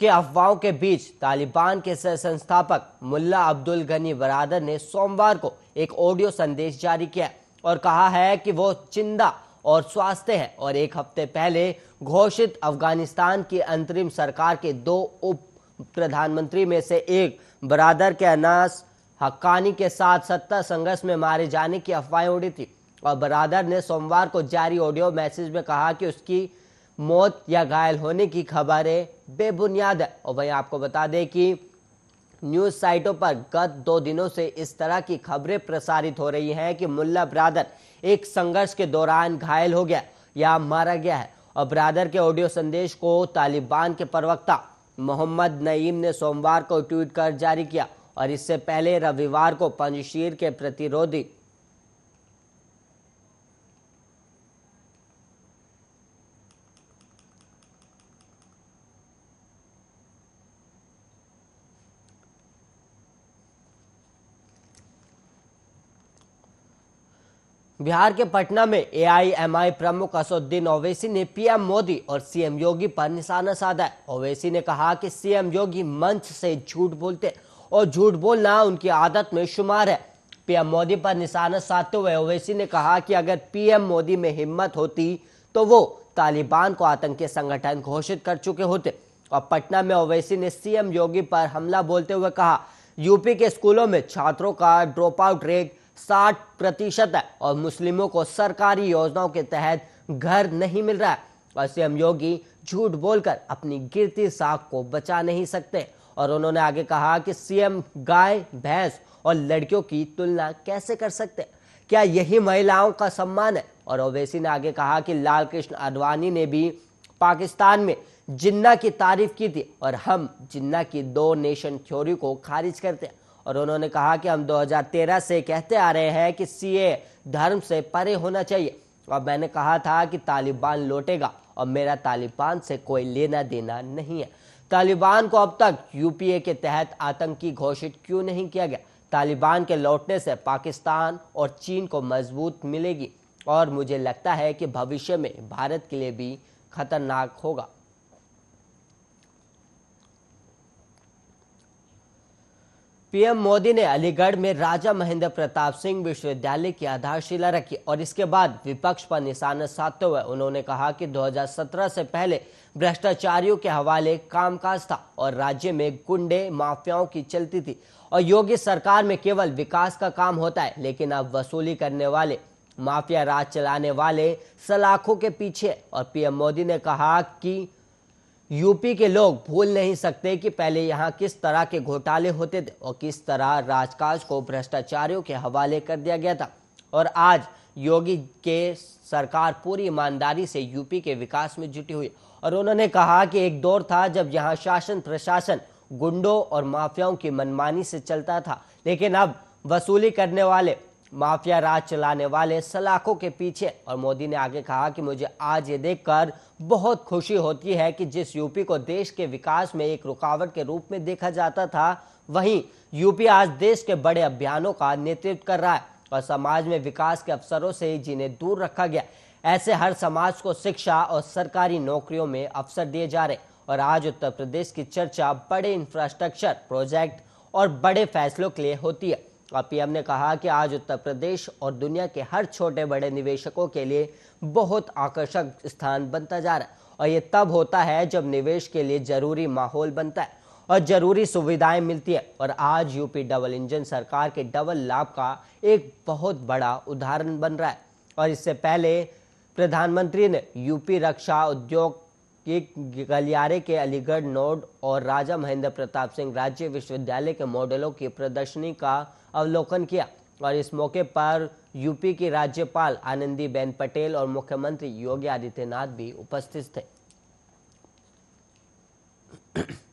के अफवाहों के बीच तालिबान के संस्थापक मुल्ला अब्दुल गनी बरादर ने सोमवार को एक ऑडियो संदेश जारी किया और कहा है कि वो चिंदा और स्वास्थ्य है और एक हफ्ते पहले घोषित अफगानिस्तान की अंतरिम सरकार के दो उप प्रधानमंत्री में से एक बरादर के अनास हक्कानी के साथ सत्ता संघर्ष में मारे जाने की अफवाहें उड़ी थी और बरादर ने सोमवार को जारी ऑडियो मैसेज में कहा कि उसकी मौत या घायल होने की खबरें बेबुनियाद है और वहीं आपको बता दें कि न्यूज साइटों पर गत दो दिनों से इस तरह की खबरें प्रसारित हो रही हैं कि मुल्ला ब्रादर एक संघर्ष के दौरान घायल हो गया या मारा गया है और ब्रादर के ऑडियो संदेश को तालिबान के प्रवक्ता मोहम्मद नईम ने सोमवार को ट्वीट कर जारी किया और इससे पहले रविवार को पंजशीर के प्रतिरोधी बिहार के पटना में एआईएमआई प्रमुख असदुद्दीन ओवैसी ने पीएम मोदी और सीएम योगी पर निशाना साधा ओवैसी ने कहा कि सीएम योगी मंच से झूठ बोलते और झूठ बोलना उनकी आदत में शुमार है पीएम मोदी पर निशाना साधते हुए ओवैसी ने कहा कि अगर पीएम मोदी में हिम्मत होती तो वो तालिबान को आतंकी संगठन घोषित कर चुके होते और पटना में ओवैसी ने सीएम योगी पर हमला बोलते हुए कहा यूपी के स्कूलों में छात्रों का ड्रॉप आउट रेट साठ प्रतिशत है और मुस्लिमों को सरकारी योजनाओं के तहत घर नहीं मिल रहा है और सीएम योगी झूठ बोलकर अपनी गिरती साख को बचा नहीं सकते और उन्होंने आगे कहा कि सीएम गाय भैंस और लड़कियों की तुलना कैसे कर सकते क्या यही महिलाओं का सम्मान है और ओवैसी ने आगे कहा कि लाल कृष्ण आडवाणी ने भी पाकिस्तान में जिन्ना की तारीफ की थी और हम जिन्ना की दो नेशन थ्योरी को खारिज करते हैं और उन्होंने कहा कि हम 2013 से कहते आ रहे हैं कि सीए धर्म से परे होना चाहिए और मैंने कहा था कि तालिबान लौटेगा और मेरा तालिबान से कोई लेना देना नहीं है तालिबान को अब तक यूपीए के तहत आतंकी घोषित क्यों नहीं किया गया तालिबान के लौटने से पाकिस्तान और चीन को मजबूत मिलेगी और मुझे लगता है कि भविष्य में भारत के लिए भी खतरनाक होगा पीएम मोदी ने अलीगढ़ में राजा महेंद्र प्रताप सिंह विश्वविद्यालय की आधारशिला रखी और इसके बाद विपक्ष पर निशाना साधते हुए उन्होंने कहा कि 2017 से पहले भ्रष्टाचारियों के हवाले कामकाज था और राज्य में गुंडे माफियाओं की चलती थी और योगी सरकार में केवल विकास का काम होता है लेकिन अब वसूली करने वाले माफिया राज चलाने वाले सलाखों के पीछे और पीएम मोदी ने कहा कि यूपी के लोग भूल नहीं सकते कि पहले यहां किस तरह के घोटाले होते थे और किस तरह राजकाज को भ्रष्टाचारियों के हवाले कर दिया गया था और आज योगी के सरकार पूरी ईमानदारी से यूपी के विकास में जुटी हुई और उन्होंने कहा कि एक दौर था जब यहाँ शासन प्रशासन गुंडों और माफियाओं की मनमानी से चलता था लेकिन अब वसूली करने वाले माफिया राज चलाने वाले सलाखों के पीछे और मोदी ने आगे कहा कि मुझे आज ये देखकर बहुत खुशी होती है कि जिस यूपी को देश के विकास में एक रुकावट के रूप में देखा जाता था वहीं यूपी आज देश के बड़े अभियानों का नेतृत्व कर रहा है और समाज में विकास के अवसरों से ही जिन्हें दूर रखा गया ऐसे हर समाज को शिक्षा और सरकारी नौकरियों में अवसर दिए जा रहे और आज उत्तर प्रदेश की चर्चा बड़े इंफ्रास्ट्रक्चर प्रोजेक्ट और बड़े फैसलों के लिए होती है और पीएम ने कहा कि आज उत्तर प्रदेश और दुनिया के हर छोटे बड़े निवेशकों के लिए बहुत आकर्षक स्थान बनता जा रहा है और ये तब होता है जब निवेश के लिए जरूरी माहौल बनता है और जरूरी सुविधाएं मिलती है और आज यूपी डबल इंजन सरकार के डबल लाभ का एक बहुत बड़ा उदाहरण बन रहा है और इससे पहले प्रधानमंत्री ने यूपी रक्षा उद्योग के गलियारे के अलीगढ़ नोड और राजा महेंद्र प्रताप सिंह राज्य विश्वविद्यालय के मॉडलों की प्रदर्शनी का अवलोकन किया और इस मौके पर यूपी की राज्यपाल आनंदीबेन पटेल और मुख्यमंत्री योगी आदित्यनाथ भी उपस्थित थे